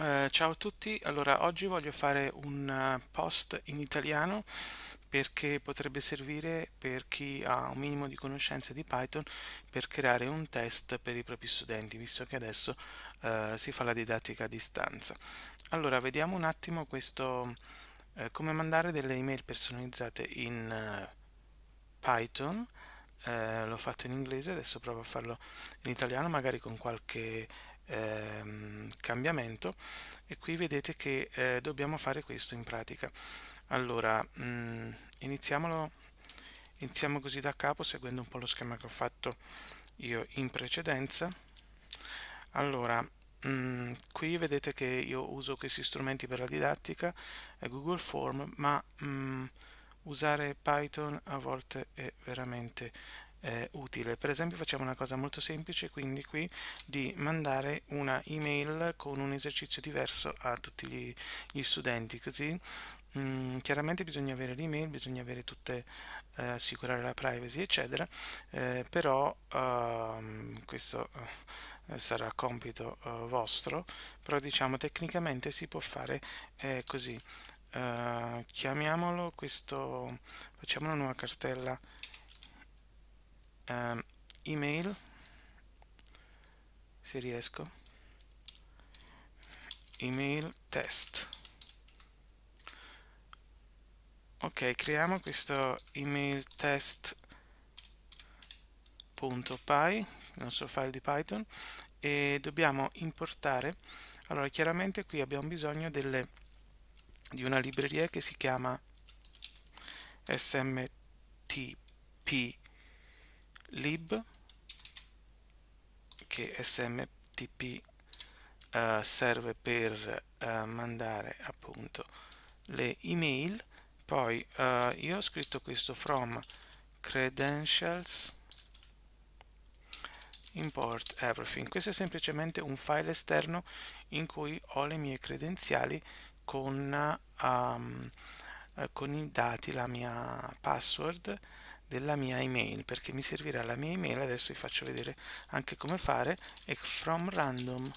Uh, ciao a tutti, allora oggi voglio fare un eh, post in italiano perché potrebbe servire per chi ha un minimo di conoscenza di Python per creare un test per i propri studenti, visto che adesso uh, si fa la didattica a distanza. Allora, vediamo un attimo questo, uh, come mandare delle email personalizzate in Python. l'ho fatto in inglese, adesso provo a farlo in italiano, magari con qualche ehm, cambiamento e qui vedete che eh, dobbiamo fare questo in pratica allora mh, mm, iniziamolo iniziamo così da capo seguendo un po' lo schema che ho fatto io in precedenza allora Mm, qui vedete che io uso questi strumenti per la didattica, eh, Google Form, ma mm, usare Python a volte è veramente eh, utile. Per esempio facciamo una cosa molto semplice, quindi qui di mandare una email con un esercizio diverso a tutti gli, gli studenti, così Mm, chiaramente bisogna avere l'email, bisogna avere tutte, eh, assicurare la privacy, eccetera, eh, però uh, questo eh, sarà compito uh, vostro, però diciamo tecnicamente si può fare eh, così. Eh, chiamiamolo questo, facciamo una nuova cartella um, email se riesco email test ok creiamo questo email test.py il nostro file di python e dobbiamo importare allora chiaramente qui abbiamo bisogno delle, di una libreria che si chiama smtp lib che smtp uh, eh, serve per uh, mandare appunto le email poi uh, io ho scritto questo from credentials import everything questo è semplicemente un file esterno in cui ho le mie credenziali con, um, con i dati la mia password della mia email perché mi servirà la mia email adesso vi faccio vedere anche come fare e from random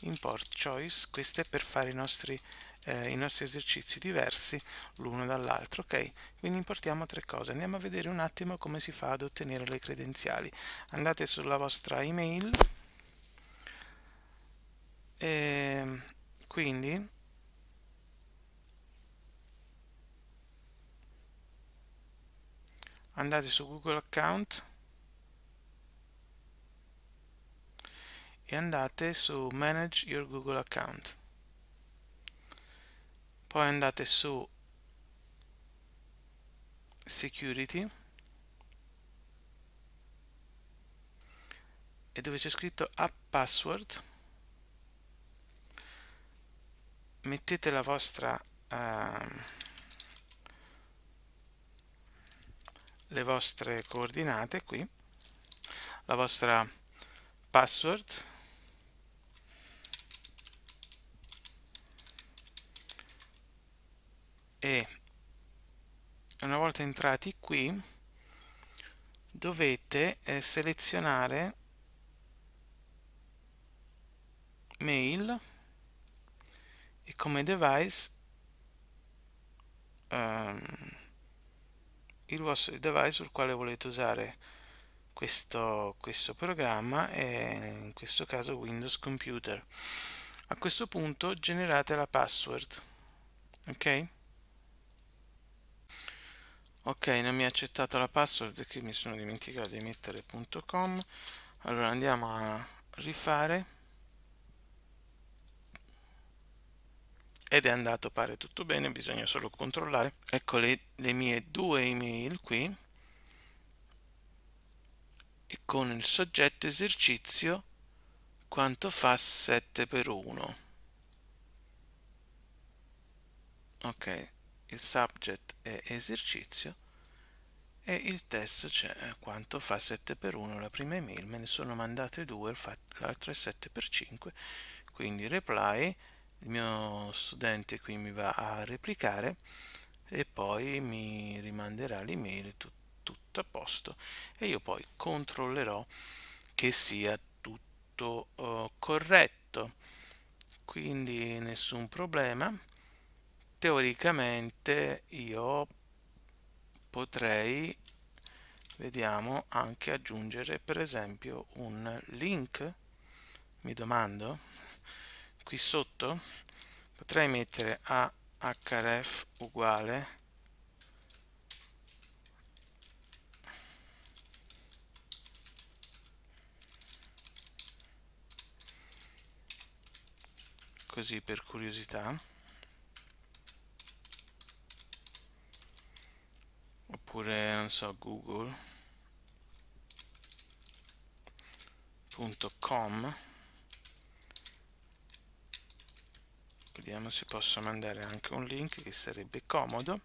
import choice questo è per fare i nostri, eh, i nostri esercizi diversi l'uno dall'altro ok quindi importiamo tre cose andiamo a vedere un attimo come si fa ad ottenere le credenziali andate sulla vostra email e ehm, quindi andate su Google Account e andate su Manage your Google Account. Poi andate su Security e dove c'è scritto App Password mettete la vostra uh, le vostre coordinate qui, la vostra password, e una volta entrati qui dovete eh, selezionare mail e come device um, il vostro device sul quale volete usare questo, questo programma è in questo caso Windows Computer a questo punto generate la password ok ok non mi ha accettato la password perché mi sono dimenticato di mettere .com allora andiamo a rifare ed è andato pare tutto bene bisogna solo controllare ecco le, le mie due email qui e con il soggetto esercizio quanto fa 7 per 1 ok il subject è esercizio e il testo c'è eh, quanto fa 7 per 1 la prima email me ne sono mandate due l'altra è 7 per 5 quindi reply il mio studente qui mi va a replicare e poi mi rimanderà l'email tut tutto a posto e io poi controllerò che sia tutto uh, corretto quindi nessun problema teoricamente io potrei vediamo anche aggiungere per esempio un link mi domando qui sotto potrei mettere a href uguale così per curiosità oppure non so google.com vediamo se posso mandare anche un link che sarebbe comodo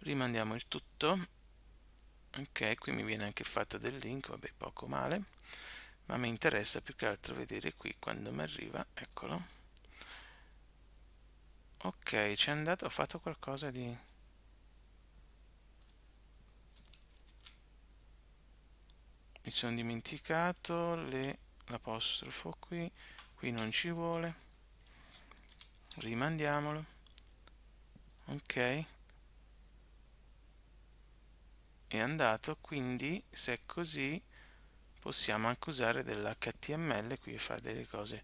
rimandiamo il tutto ok qui mi viene anche fatto del link vabbè poco male ma mi interessa più che altro vedere qui quando mi arriva eccolo ok c'è andato ho fatto qualcosa di mi sono dimenticato l'apostrofo qui qui non ci vuole rimandiamolo ok è andato quindi se è così possiamo anche usare dell'html qui e fare delle cose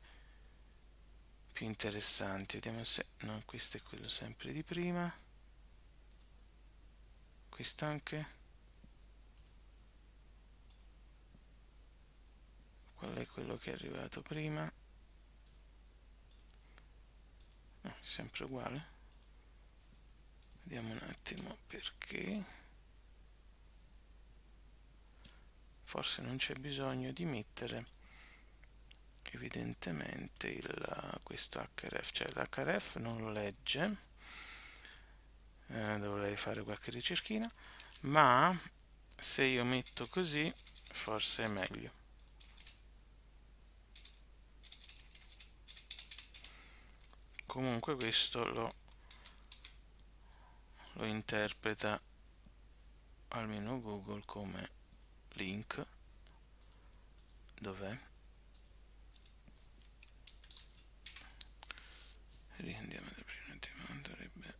più interessanti vediamo se no questo è quello sempre di prima questo anche quello è quello che è arrivato prima sempre uguale vediamo un attimo perché forse non c'è bisogno di mettere evidentemente il, questo href cioè l'href non lo legge eh, dovrei fare qualche ricerchina ma se io metto così forse è meglio comunque questo lo, lo interpreta almeno Google come link dov'è? riandiamo da un attimo dovrebbe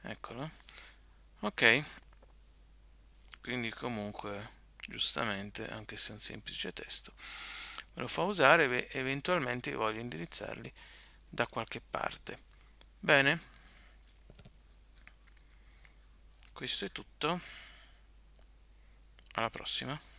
eccolo ok quindi comunque giustamente anche se è un semplice testo lo fa usare e eventualmente voglio indirizzarli da qualche parte. Bene, questo è tutto, alla prossima.